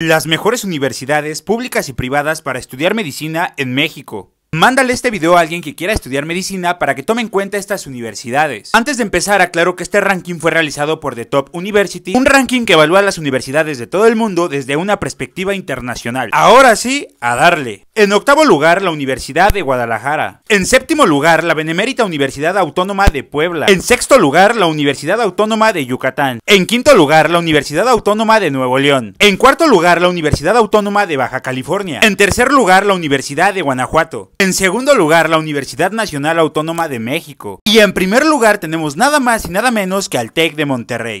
Las mejores universidades públicas y privadas para estudiar medicina en México. Mándale este video a alguien que quiera estudiar medicina para que tome en cuenta estas universidades. Antes de empezar, aclaro que este ranking fue realizado por The Top University, un ranking que evalúa las universidades de todo el mundo desde una perspectiva internacional. Ahora sí, a darle. En octavo lugar, la Universidad de Guadalajara. En séptimo lugar, la Benemérita Universidad Autónoma de Puebla. En sexto lugar, la Universidad Autónoma de Yucatán. En quinto lugar, la Universidad Autónoma de Nuevo León. En cuarto lugar, la Universidad Autónoma de Baja California. En tercer lugar, la Universidad de Guanajuato. En segundo lugar, la Universidad Nacional Autónoma de México. Y en primer lugar tenemos nada más y nada menos que al TEC de Monterrey.